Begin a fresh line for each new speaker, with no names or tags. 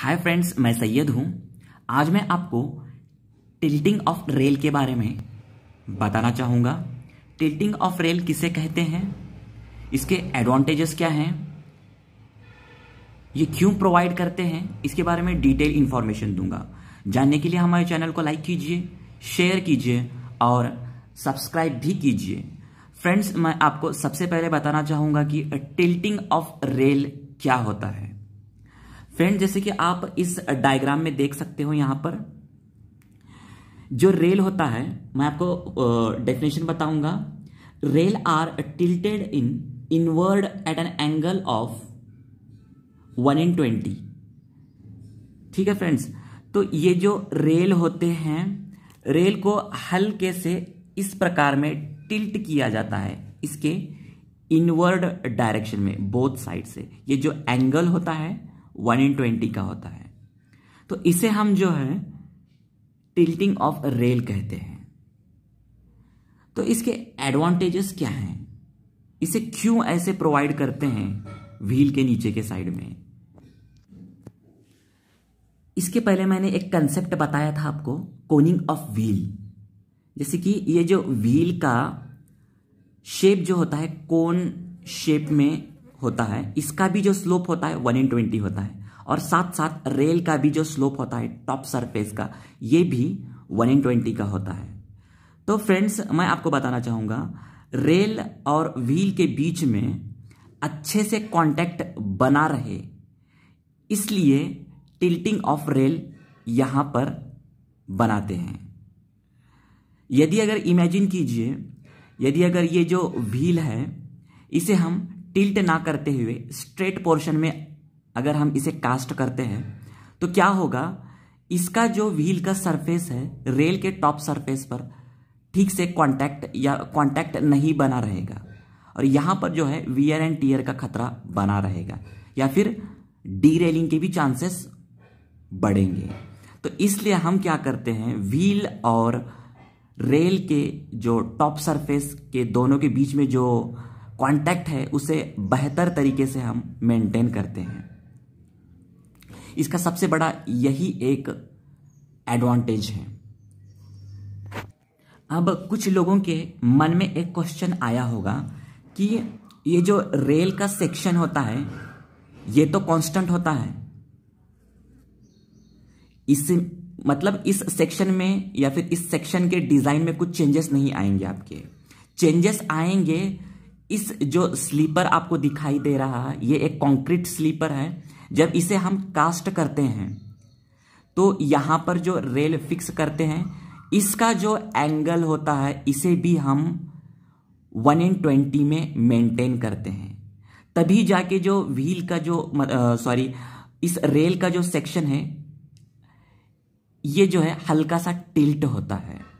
hi friends मैं सैयद हूँ आज मैं आपको टिल्टिंग ऑफ रेल के बारे में बताना चाहूँगा टिल्टिंग ऑफ रेल किसे कहते हैं इसके एडवांटेजेस क्या हैं ये क्यों प्रोवाइड करते हैं इसके बारे में डिटेल इंफॉर्मेशन दूंगा जानने के लिए हमारे चैनल को लाइक कीजिए शेयर कीजिए और सब्सक्राइब भी कीजिए फ्रेंड्स मैं आपको सबसे पहले बताना चाहूँगा कि टिल्टिंग ऑफ रेल क्या होता है फ्रेंड जैसे कि आप इस डायग्राम में देख सकते हो यहां पर जो रेल होता है मैं आपको डेफिनेशन बताऊंगा rail are tilted in inward at an angle of one in twenty ठीक है फ्रेंड्स तो ये जो रेल होते हैं रेल को हल्के से इस प्रकार में टिल्ट किया जाता है इसके इनवर्ड डायरेक्शन में बोथ साइड से ये जो एंगल होता है वन इन ट्वेंटी का होता है तो इसे हम जो है टिल्टिंग ऑफ रेल कहते हैं तो इसके एडवांटेजेस क्या हैं इसे क्यों ऐसे प्रोवाइड करते हैं व्हील के नीचे के साइड में इसके पहले मैंने एक कंसेप्ट बताया था आपको कोनिंग ऑफ व्हील जैसे कि ये जो व्हील का शेप जो होता है कोन शेप में होता है इसका भी जो स्लोप होता है वन इन ट्वेंटी होता है और साथ साथ रेल का भी जो स्लोप होता है टॉप सरफेस का ये भी वन इन ट्वेंटी का होता है तो फ्रेंड्स मैं आपको बताना चाहूँगा रेल और व्हील के बीच में अच्छे से कांटेक्ट बना रहे इसलिए टिल्टिंग ऑफ रेल यहाँ पर बनाते हैं यदि अगर इमेजिन कीजिए यदि अगर ये जो व्हील है इसे हम टिल्ट ना करते हुए स्ट्रेट पोर्शन में अगर हम इसे कास्ट करते हैं तो क्या होगा इसका जो व्हील का सरफेस है रेल के टॉप सरफेस पर ठीक से कांटेक्ट या कांटेक्ट नहीं बना रहेगा और यहां पर जो है वीयर एंड टीयर का खतरा बना रहेगा या फिर डी रेलिंग के भी चांसेस बढ़ेंगे तो इसलिए हम क्या करते हैं व्हील और रेल के जो टॉप सरफेस के दोनों के बीच में जो कांटेक्ट है उसे बेहतर तरीके से हम मेंटेन करते हैं इसका सबसे बड़ा यही एक एडवांटेज है अब कुछ लोगों के मन में एक क्वेश्चन आया होगा कि ये जो रेल का सेक्शन होता है ये तो कांस्टेंट होता है इस मतलब इस सेक्शन में या फिर इस सेक्शन के डिज़ाइन में कुछ चेंजेस नहीं आएंगे आपके चेंजेस आएंगे इस जो स्लीपर आपको दिखाई दे रहा है ये एक कंक्रीट स्लीपर है जब इसे हम कास्ट करते हैं तो यहाँ पर जो रेल फिक्स करते हैं इसका जो एंगल होता है इसे भी हम वन ट्वेंटी में मेंटेन करते हैं तभी जाके जो व्हील का जो सॉरी इस रेल का जो सेक्शन है ये जो है हल्का सा टिल्ट होता है